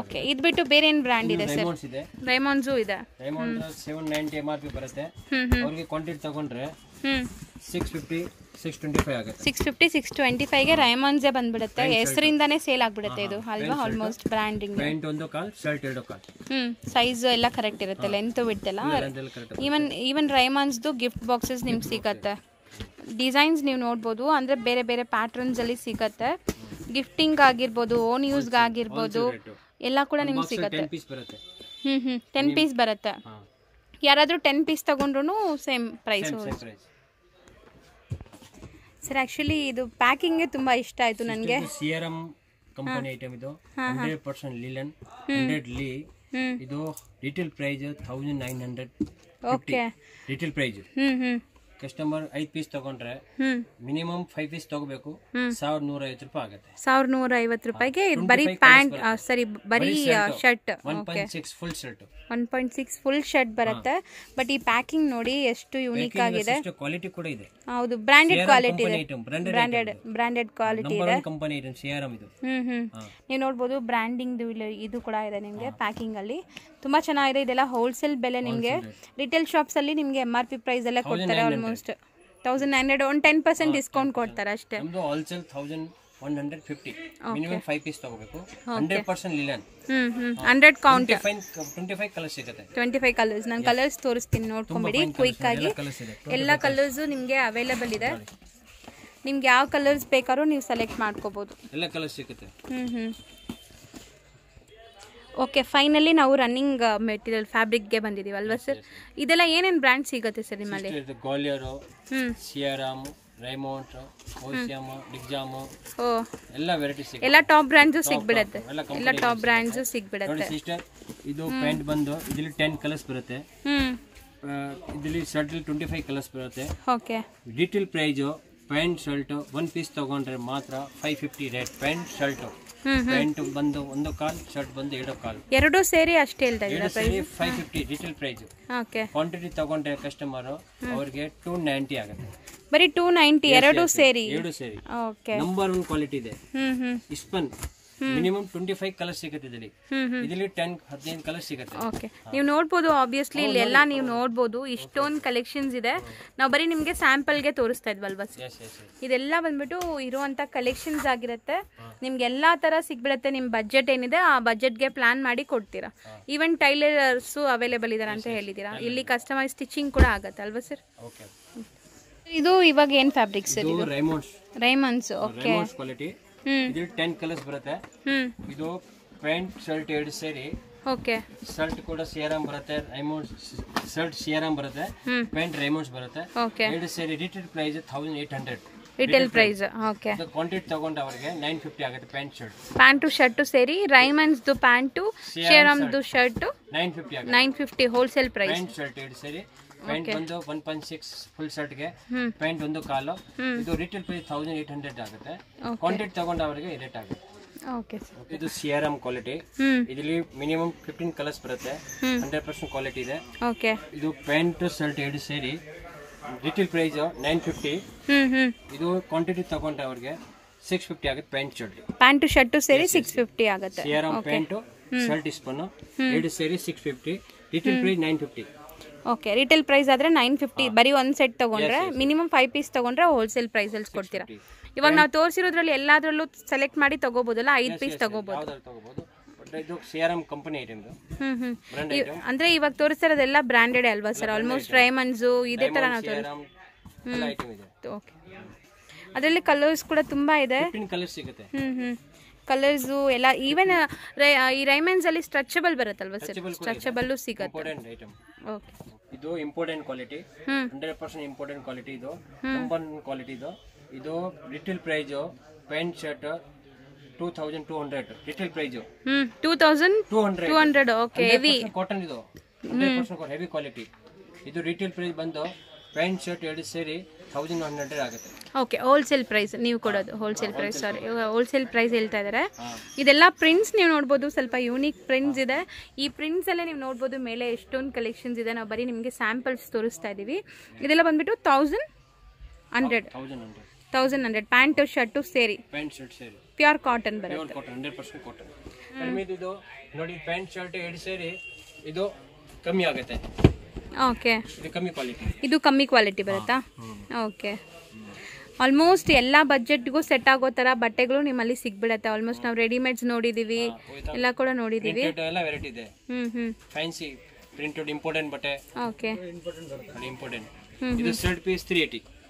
ಓಕೆ ಇದ್ಬಿಟ್ಟು ಬೇರೆ ಏನು ಬ್ರ್ಯಾಂಡ್ ಇದೆ ಸರ್ ರೈಮಂಡ್ಸು ಇದೆ seven ninety M R P ಬರುತ್ತೆ ಅವ್ರಿಗೆ ಕ್ವಾಂಟಿಟಿ ತಗೊಂಡ್ರೆ ಸಿಕ್ಸ್ ಫಿಫ್ಟಿ ಸಿಕ್ಸ್ ಟ್ವೆಂಟಿ ಆಗುತ್ತೆ ಫೈವ್ಗೆ ರೈಮಂಡ್ಸೇ ಬಂದ್ಬಿಡುತ್ತೆ ಹೆಸರಿಂದಾನೇ ಸೇಲ್ ಆಗಿಬಿಡುತ್ತೆ ಇದು ಅಲ್ವಾ ಆಲ್ಮೋಸ್ಟ್ ಬ್ರ್ಯಾಂಡಿಂಗ್ ಪ್ಯಾಂಟ್ ಒಂದು ಶರ್ಟ್ ಎರಡು ಹ್ಞೂ ಸೈಜು ಎಲ್ಲ ಕರೆಕ್ಟ್ ಇರುತ್ತೆ ಲೆಂತ್ ವಿಡ್ತ್ ಎಲ್ಲ ಈವನ್ ಈವನ್ ರೈಮಂಡ್ಸ್ದು ಗಿಫ್ಟ್ ಬಾಕ್ಸಸ್ ನಿಮ್ಗೆ ಸಿಗತ್ತೆ ಡಿಸೈನ್ಸ್ ನೀವು ನೋಡ್ಬೋದು ಅಂದರೆ ಬೇರೆ ಬೇರೆ ಪ್ಯಾಟ್ರನ್ಸಲ್ಲಿ ಸಿಗತ್ತೆ ಗಿಫ್ಟಿಂಗ್ ಆಗಿರ್ಬೋದು ಓನ್ ಯೂಸ್ಗೆ ಆಗಿರ್ಬೋದು ಎಲ್ಲ ಕೂಡ ನಿಮ್ಗೆ ಸಿಗತ್ತೆ ಹ್ಞೂ ಹ್ಞೂ ಟೆನ್ ಪೀಸ್ ಬರುತ್ತೆ ಯಾರಾದರೂ ಟೆನ್ ಪೀಸ್ ತಗೊಂಡ್ರು ಸೇಮ್ ಪ್ರೈಸ್ ಸರ್ ಆಕ್ಚುಲಿ ಇದು ಪ್ಯಾಕಿಂಗ್ ತುಂಬಾ ಇಷ್ಟ ಆಯ್ತು ನನಗೆ ಸಿಯರಮ್ ಕಂಪನಿ ಐಟಮ್ ಇದು ಹಂಡ್ರೆಡ್ ಪರ್ಸೆಂಟ್ ಲಿಲನ್ ಹಂಡ್ರೆಡ್ ಲಿ ಇದು retail price thousand nine hundred okay retail price ಹ್ಮ್ ಹ್ಮ್ ಕಸ್ಟಮರ್ ಐದ್ ಪೀಸ್ ತಗೊಂಡ್ರೆ ಮಿನಿಮಮ್ ಫೈವ್ ಪೀಸ್ ತಗೋಬೇಕು ಸಾವಿರದ ನೂರ ಐವತ್ತು ರೂಪಾಯಿ ಆಗುತ್ತೆ ಸಾವಿರದ ನೂರ ಐವತ್ತು ರೂಪಾಯಿಗೆ ಬರೀ ಪ್ಯಾಂಟ್ ಸರಿ ಬರೀ shirt one point six full shirt one point six full shirt ಬರುತ್ತೆ ಬಟ್ ಈ ಪ್ಯಾಕಿಂಗ್ ನೋಡಿ ಎಷ್ಟು ಯೂನಿಕ್ ಆಗಿದೆ ಕ್ವಾಲಿಟಿ ಕೂಡ ಇದೆ ಹೌದು ಬ್ರಾಂಡೆಡ್ ಕ್ವಾಲಿಟಿ ಇದೆ ಬ್ರಾಂಡೆಡ್ ಬ್ರ್ಯಾಂಡೆಡ್ ಕ್ವಾಲಿಟಿ ಇದೆ ಕಂಪನಿ ಐಟಮ್ ಸಿಆರ್ಎಂ ಇದು ನೀವು ನೋಡ್ಬೋದು ಬ್ರ್ಯಾಂಡಿಂಗ್ ಇದು ಕೂಡ ಇದೆ ನಿಮಗೆ ಪ್ಯಾಕಿಂಗ್ ಅಲ್ಲಿ ತುಂಬಾ ಚೆನ್ನಾಗಿದೆ ಇದೆಲ್ಲ ಹೋಲ್ಸೇಲ್ ಬೆಲೆ ನಿಮಗೆ ರಿಟೇಲ್ ಶಾಪ್ಸ್ ಅಲ್ಲಿ ನಿಮಗೆ ಎಂ ಆರ್ ಪಿ ಪ್ರೈಸ್ ಎಲ್ಲ ಕೊಡ್ತಾರೆ ಆಲ್ಮೋಸ್ಟ್ ತೌಸಂಡ್ ಹಂಡ್ರೆಡ್ ಒಂದು ಟೆನ್ ಪರ್ಸೆಂಟ್ ಡಿಸ್ಕೌಂಟ್ ಕೊಡ್ತಾರೆ ಅಷ್ಟೇ ತೌಸಂಡ್ ಫಿಫ್ಟಿ ಪೀಸ್ ತಗೋಬೇಕು ಹಂಡ್ರೆಡ್ ಪರ್ಸೆಂಟ್ ಟ್ವೆಂಟಿ ಸಿಗುತ್ತೆ ನಾನು ಕಲರ್ಸ್ ತೋರಿಸ್ತೀನಿ ನೋಡ್ಕೊಂಬಿಡಿ ಕ್ವಿಕ್ ಆಗಿ ಎಲ್ಲ ಕಲರ್ಸು ನಿಮಗೆ ಅವೈಲೇಬಲ್ ಇದೆ ನಿಮ್ಗೆ ಯಾವ ಕಲರ್ಸ್ ಬೇಕಾದ್ರೂ ನೀವು ಸೆಲೆಕ್ಟ್ ಮಾಡ್ಕೋಬಹುದು ಎಲ್ಲ ಹ್ಮ್ ಓಕೆ ಫೈನಲಿ ನಾವು ರನ್ನಿಂಗ್ ಮೆಟೀರಿಯಲ್ ಫ್ಯಾಬ್ರಿಕ್ಗೆ ಬಂದಿದ್ದೀವಿ ಅಲ್ವಾ ಸರ್ ಇದೆಲ್ಲ ಏನೇನು ಬ್ರ್ಯಾಂಡ್ ಸಿಗುತ್ತೆ ಸರ್ ನಿಮ್ಮಲ್ಲಿ ಗ್ವಾಲಿಯರು ಸಿಯರಾಮ್ ರೈಮೌಂಟ್ ಓಸಿಯಮ್ ಡಿಗ್ಜಾಮ್ ಓ ಎಲ್ಲ ವೆರೈಟಿ ಸಿಗುತ್ತೆ ಎಲ್ಲ ಟಾಪ್ ಬ್ರ್ಯಾಂಡ್ಸು ಸಿಗ್ಬಿಡುತ್ತೆ ಎಲ್ಲ ಟಾಪ್ ಬ್ರ್ಯಾಂಡ್ಸ್ ಸಿಗ್ಬಿಡುತ್ತೆ ಸಿಸ್ಟರ್ ಇದು ಪ್ಯಾಂಟ್ ಬಂದು ಇದರಲ್ಲಿ ಟೆನ್ ಕಲರ್ಸ್ ಬರುತ್ತೆ ಇದರಲ್ಲಿ ಶರ್ಟ್ ಟ್ವೆಂಟಿ ಫೈವ್ ಕಲರ್ಸ್ ಬರುತ್ತೆ okay detail price pant shirt one piece ತಗೊಂಡ್ರೆ ಮಾತ್ರ five fifty rate pant shirt pant ಬಂದು ಒಂದು ಕಾಲ್ ಶರ್ಟ್ ಬಂದು ಎರಡು ಕಾಲ್ ಎರಡು ಸೇರಿ ಅಷ್ಟೇ five fifty digital price quantity ತಗೊಂಡೆ ಕಸ್ಟಮರ್ ಅವ್ರಿಗೆ ಟೂ ನೈಂಟಿ ಆಗುತ್ತೆ ಬರೀ ಟೂ ನೈಂಟಿ ಎರಡು ಸೇರಿ ಎರಡು ಸೇರಿ ನಂಬರ್ ಒನ್ ಕ್ವಾಲಿಟಿ ಇದೆ ಇಸ್ಪನ್ ಮಿನಿಮಮ್ ಟ್ವೆಂಟಿ ಫೈವ್ ಕಲರ್ ಸಿಗುತ್ತೆ ಇದರಲ್ಲಿ ಇದರಲ್ಲಿ ಟೆನ್ ಹದಿನೈದು ಕಲರ್ ಸಿಗುತ್ತೆ ಓಕೆ ನೀವು ನೋಡ್ಬೋದು ಆಬ್ವಿಯಸ್ಲಿ ಇಲ್ಲಿ ನೀವು ನೋಡ್ಬೋದು ಇಷ್ಟೊಂದು ಕಲೆಕ್ಷನ್ಸ್ ಇದೆ ನಾವು ಬರೀ ನಿಮಗೆ ಸ್ಯಾಂಪಲ್ಗೆ ತೋರಿಸ್ತಾ ಇದ್ವಲ್ವಾ ಇದೆಲ್ಲ ಬಂದ್ಬಿಟ್ಟು ಇರುವಂಥ ಕಲೆಕ್ಷನ್ಸ್ ಆಗಿರುತ್ತೆ ನಿಮ್ಗೆ ಎಲ್ಲ ಥರ ಸಿಗ್ಬಿಡುತ್ತೆ ನಿಮ್ಮ ಬಜೆಟ್ ಏನಿದೆ ಆ ಬಜೆಟ್ಗೆ ಪ್ಲಾನ್ ಮಾಡಿ ಕೊಡ್ತೀರಾ ಈವನ್ ಟೈಲರ್ಸು ಅವೈಲೇಬಲ್ ಇದ್ದಾರೆ ಅಂತ ಹೇಳಿದ್ದೀರಾ ಇಲ್ಲಿ ಕಸ್ಟಮೈಸ್ ಸ್ಟಿಚಿಂಗ್ ಕೂಡ ಆಗುತ್ತೆ ಅಲ್ವಾ ಸರ್ ಇದು ಇವಾಗ ಏನು ಫ್ಯಾಬ್ರಿಕ್ ಸರ್ ಇದು ರೈಮಂಡ್ಸ್ ಓಕೆ ಕ್ವಾಲಿಟಿ ಇದು ಟೆನ್ ಕಲರ್ಸ್ ಬರುತ್ತೆ ಇದು ಪ್ಯಾಂಟ್ ಶರ್ಟ್ ಎರಡು ಸೇರಿ ಓಕೆ ಶರ್ಟ್ ಕೂಡ ಸಿಯರಾಮ್ ಬರುತ್ತೆ ರೈಮಂಡ್ ಶರ್ಟ್ ಆರಾಮ್ ಬರುತ್ತೆ ಪ್ಯಾಂಟ್ ರೈಮಂಡ್ಸ್ ಬರುತ್ತೆ ಎರಡು ಸೇರಿ retail price thousand eight hundred retail price okay quantity ತಗೊಂಡು ಅವರಿಗೆ ನೈನ್ ಫಿಫ್ಟಿ ಆಗುತ್ತೆ ಪ್ಯಾಂಟ್ ಶರ್ಟ್ ಪ್ಯಾಂಟು ಶರ್ಟು ಸೇರಿ ರೈಮಂಡ್ಸ್ದು ಪ್ಯಾಂಟು ಶೇರಮ್ದು shirt nine fifty nine fifty wholesale price shirt ಎರಡು ಸೇರಿ ಪ್ಯಾಂಟ್ ಒಂದು ಒನ್ ಪಾಯಿಂಟ್ ಸಿಕ್ಸ್ ಫುಲ್ ಶರ್ಟ್ಗೆ ಪ್ಯಾಂಟ್ ಒಂದು ಕಾಲು ಇದು retail price thousand eight hundred ಆಗುತ್ತೆ ಕ್ವಾಂಟಿಟಿ ತಗೊಂಡು ಅವರಿಗೆ ರೇಟ್ ಆಗುತ್ತೆ ಓಕೆ ಇದು ಸಿಆರ್ಎಂ ಕ್ವಾಲಿಟಿ ಇದರಲ್ಲಿ ಮಿನಿಮಮ್ ಫಿಫ್ಟೀನ್ ಕಲರ್ಸ್ ಬರುತ್ತೆ ಹಂಡ್ರೆಡ್ ಪರ್ಸೆಂಟ್ ಕ್ವಾಲಿಟಿ ಇದೆ ಓಕೆ ಇದು ಪ್ಯಾಂಟ್ ಶರ್ಟ್ ಎರಡು ಸೇರಿ ರಿಟೇಲ್ ಪ್ರೈಸ್ ನೈನ್ ಫಿಫ್ಟಿ ಇದು ಕ್ವಾಂಟಿಟಿ ತಗೊಂಡ್ರೆ ಅವ್ರಿಗೆ ಸಿಕ್ಸ್ ಫಿಫ್ಟಿ ಆಗುತ್ತೆ ಪ್ಯಾಂಟ್ ಶರ್ಟ್ ಪ್ಯಾಂಟ್ ಶರ್ಟ್ ಸೇರಿ ಸಿಕ್ಸ್ ಫಿಫ್ಟಿ ಆಗುತ್ತೆ ಸಿಯರಾಮ್ ಪ್ಯಾಂಟು ಶರ್ಟ್ ಇಸ್ಪನ್ ಎರಡು ಸೇರಿ six fifty retail price nine fifty okay retail price ಆದರೆ ನೈನ್ ಫಿಫ್ಟಿ ಬರೀ ಒಂದು ಸೆಟ್ ತೊಗೊಂಡ್ರೆ ಮಿನಿಮಮ್ ಫೈವ್ ಪೀಸ್ ತೊಗೊಂಡ್ರೆ ಹೋಲ್ಸೇಲ್ ಪ್ರೈಸಲ್ಲಿ ಕೊಡ್ತೀರಾ ಇವಾಗ ನಾವು ತೋರಿಸಿರೋದ್ರಲ್ಲಿ ಎಲ್ಲಾದ್ರಲ್ಲೂ ಸೆಲೆಕ್ಟ್ ಮಾಡಿ ತೊಗೋಬೋದಲ್ಲ ಐದು ಪೀಸ್ ತೊಗೋಬೋದು ಇದು ಸಿ ಆರ್ ಎಮ್ ಕಂಪನಿ ಅಂದ್ರೆ ಇವಾಗ ತೋರಿಸ್ತಿರೋದೆಲ್ಲ ಬ್ರಾಂಡೆಡ್ ಅಲ್ವಾ ಸರ್ ಆಲ್ಮೋಸ್ಟ್ ರೈಮಂಡ್ಸು ಇದೇ ತರ ನಾವು ಓಕೆ ಅದರಲ್ಲಿ ಕಲರ್ಸ್ ಕೂಡ ತುಂಬಾ ಇದೆ ಕಲರ್ಸ್ ಸಿಗುತ್ತೆ ಹ್ಮ್ ಹ್ಮ್ ಕಲರ್ಸು ಎಲ್ಲ ಈವನ್ ಈ ರೈಮಂಡ್ಸ್ ಅಲ್ಲಿ ಸ್ಟ್ರೆಚಬಲ್ ಬರುತ್ತಲ್ವಾ ಸರ್ ಸ್ಟ್ರೆಚಬಲ್ಲು ಸಿಗುತ್ತೆ ಓಕೆ ಇದು important quality hundred percent important quality ಇದು ತುಂಬಾ ಕ್ವಾಲಿಟಿ ಇದು ಇದು little price pant shirt two thousand two hundred retail price hmm two thousand two hundred two hundred okay heavy cotton ಇದು heavy quality ಇದು retail price ಬಂದು pant shirt ಎರಡು ಸೇರಿ thousand one hundred ಆಗುತ್ತೆ ಓಕೆ ಹೋಲ್ಸೇಲ್ ಪ್ರೈಸ್ ನೀವು ಕೊಡೋದು wholesale price sorry wholesale price ಹೇಳ್ತಾ ಇದ್ದಾರೆ ಇದೆಲ್ಲ ಪ್ರಿಂಟ್ಸ್ ನೀವು ನೋಡ್ಬೋದು ಸ್ವಲ್ಪ ಯೂನಿಕ್ ಪ್ರಿಂಟ್ಸ್ ಇದೆ ಈ ಪ್ರಿಂಟ್ಸ್ ಎಲ್ಲ ನೀವು ನೋಡ್ಬೋದು ಮೇಲೆ ಎಷ್ಟೊಂದು ಕಲೆಕ್ಷನ್ಸ್ ಇದೆ ನಾವು ಬರೀ ನಿಮಗೆ ಸ್ಯಾಂಪಲ್ಸ್ ತೋರಿಸ್ತಾ ಇದ್ದೀವಿ ಇದೆಲ್ಲ ಬಂದ್ಬಿಟ್ಟು thousand hundred thousand hundred shirt shirt ಸೇರಿ ಪ್ಯಾಂಟ್ ಶರ್ಟ್ ಸೇರಿ ಪ್ಯೂರ್ ಕಾಟನ್ ಬರುತ್ತೆ ಕಾಟನ್ ಹಂಡ್ರೆಡ್ ಕಾಟನ್ ಕಡಿಮೆ ಇದು ನೋಡಿ ಪ್ಯಾಂಟ್ ಶರ್ಟ್ ಎರಡು ಸೇರಿ ಇದು ಕಮ್ಮಿ ಆಗುತ್ತೆ ಓಕೆ ಇದು ಕಮ್ಮಿ ಕ್ವಾಲಿಟಿ ಇದು ಕಮ್ಮಿ ಕ್ವಾಲಿಟಿ ಬರುತ್ತಾ ಓಕೆ ಆಲ್ಮೋಸ್ಟ್ ಎಲ್ಲ ಬಜೆಟ್ಗೂ ಸೆಟ್ ಆಗೋ ತರ ಬಟ್ಟೆಗಳು ನಿಮ್ಮಲ್ಲಿ ಸಿಗ್ಬಿಡತ್ತೆ ಆಲ್ಮೋಸ್ಟ್ ನಾವು ರೆಡಿಮೇಡ್ಸ್ ನೋಡಿದೀವಿ ಎಲ್ಲ ಕೂಡ ನೋಡಿದೀವಿ ಎಲ್ಲ ವೆರೈಟಿ ಇದೆ ಹ್ಞೂ ಹ್ಞೂ ಫ್ಯಾನ್ಸಿ ಪ್ರಿಂಟೆಡ್ ಇಂಪಾರ್ಟೆಂಟ್ ಬಟ್ಟೆ ಓಕೆ ಇಂಪಾರ್ಟೆಂಟ್ ಇದು ಶರ್ಟ್ ಪೀಸ್ ತ್ರೀ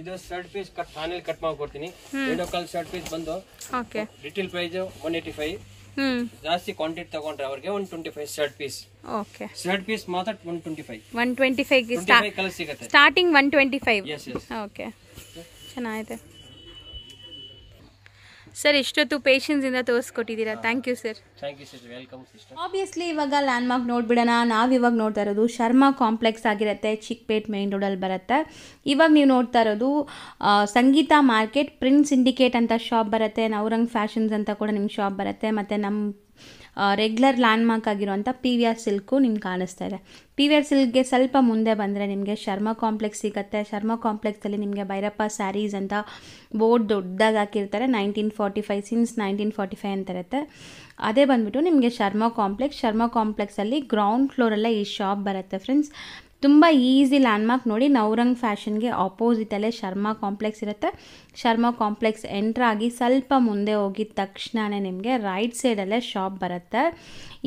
ಇದು ಶರ್ಟ್ ಪೀಸ್ ಕಟ್ ಆಮೇಲೆ ಕಟ್ ಮಾಡ್ಕೊಡ್ತೀನಿ ವಿಡಿಯೋ ಶರ್ಟ್ ಪೀಸ್ ಬಂದು okay retail price one eighty five ಜಾಸ್ತಿ ಕ್ವಾಂಟಿಟಿ ತಗೊಂಡ್ರೆ ಅವ್ರಿಗೆ one twenty five shirt piece okay shirt piece ಮಾತ್ರ one twenty five one twenty five colour ಸಿಗುತ್ತೆ starting one twenty five okay ಚೆನ್ನಾಗಿದೆ sir ಎಷ್ಟೊತ್ತು ಇಂದ ತೋರಿಸ್ಕೊಟ್ಟಿದ್ದೀರಾ thank you sir thank you obviously ಇವಾಗ ಲ್ಯಾಂಡ್ಮಾರ್ಕ್ ನೋಡ್ಬಿಡೋಣ ನಾವು ಇವಾಗ ನೋಡ್ತಾ ಇರೋದು ಶರ್ಮಾ ಕಾಂಪ್ಲೆಕ್ಸ್ ಆಗಿರುತ್ತೆ ಚಿಕ್ಪೇಟ್ ಮೇನ್ ರೋಡಲ್ಲಿ ಬರುತ್ತೆ ಇವಾಗ ನೀವು ನೋಡ್ತಾ ಇರೋದು ಸಂಗೀತ ಮಾರ್ಕೆಟ್ ಪ್ರಿನ್ಸ್ ಇಂಡಿಕೇಟ್ ಅಂತ ಶಾಪ್ ಬರುತ್ತೆ ನವರಂಗ್ ಫ್ಯಾಷನ್ಸ್ ಅಂತ ಕೂಡ ನಿಮ್ಮ ಶಾಪ್ ಬರುತ್ತೆ ಮತ್ತು ನಮ್ಮ ರೆಗ್ಯುಲರ್ ಲ್ಯಾಂಡ್ಮಾರ್ಕ್ ಆಗಿರುವಂಥ ಪಿ ವಿ ಆರ್ ಸಿಲ್ಕು ನಿಮ್ಗೆ ಕಾಣಿಸ್ತಾ ಇದೆ ಪಿ ವಿ ಆರ್ ಸಿಲ್ಕ್ಗೆ ಸ್ವಲ್ಪ ಮುಂದೆ ಬಂದರೆ ನಿಮಗೆ ಶರ್ಮಾ ಕಾಂಪ್ಲೆಕ್ಸ್ ಸಿಗುತ್ತೆ ಶರ್ಮಾ ಕಾಂಪ್ಲೆಕ್ಸಲ್ಲಿ ನಿಮಗೆ ಭೈರಪ್ಪ ಸ್ಯಾರೀಸ್ ಅಂತ ಬೋರ್ಡ್ ದೊಡ್ಡದಾಗಿ ಹಾಕಿರ್ತಾರೆ nineteen forty five since nineteen forty five ಅಂತ ಇರುತ್ತೆ ಅದೇ ಬಂದ್ಬಿಟ್ಟು ನಿಮಗೆ ಶರ್ಮಾ ಕಾಂಪ್ಲೆಕ್ಸ್ ಶರ್ಮಾ ಕಾಂಪ್ಲೆಕ್ಸಲ್ಲಿ ಗ್ರೌಂಡ್ ಫ್ಲೋರಲ್ಲೇ ಈ ಶಾಪ್ ಬರುತ್ತೆ ಫ್ರೆಂಡ್ಸ್ ತುಂಬ ಈಸಿ ಲ್ಯಾಂಡ್ಮಾರ್ಕ್ ನೋಡಿ ನೌರಂಗ್ ಫ್ಯಾಷನ್ಗೆ ಅಪೋಸಿಟಲ್ಲೇ ಶರ್ಮಾ ಕಾಂಪ್ಲೆಕ್ಸ್ ಇರುತ್ತೆ ಶರ್ಮಾ ಕಾಂಪ್ಲೆಕ್ಸ್ ಎಂಟ್ರಾಗಿ ಸ್ವಲ್ಪ ಮುಂದೆ ಹೋಗಿದ ತಕ್ಷಣವೇ ನಿಮಗೆ ರೈಟ್ ಸೈಡಲ್ಲೇ ಶಾಪ್ ಬರುತ್ತೆ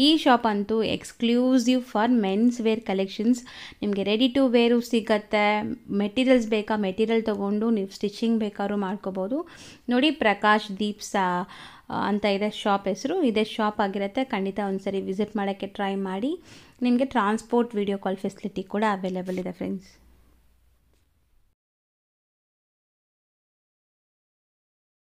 ಈ ಶಾಪ್ ಅಂತೂ exclusive for mens wear collections ನಿಮಗೆ ರೆಡಿ ಟು ವೇರು ಸಿಗತ್ತೆ ಮೆಟೀರಿಯಲ್ಸ್ ಬೇಕಾ ಮೆಟೀರಿಯಲ್ ತೊಗೊಂಡು ನೀವು ಸ್ಟಿಚಿಂಗ್ ಬೇಕಾದ್ರೂ ಮಾಡ್ಕೋಬೋದು ನೋಡಿ ಪ್ರಕಾಶ್ ದೀಪ್ಸಾ ಅಂತ ಇದೆ ಶಾಪ್ ಹೆಸರು ಇದೇ ಶಾಪ್ ಆಗಿರುತ್ತೆ ಖಂಡಿತ ಒಂದ್ಸರಿ ವಿಸಿಟ್ ಮಾಡೋಕ್ಕೆ ಟ್ರೈ ಮಾಡಿ ನಿಮಗೆ ಟ್ರಾನ್ಸ್ಪೋರ್ಟ್ ವೀಡಿಯೋ ಕಾಲ್ ಫೆಸಿಲಿಟಿ ಕೂಡ ಅವೈಲೇಬಲ್ ಇದೆ ಫ್ರೆಂಡ್ಸ್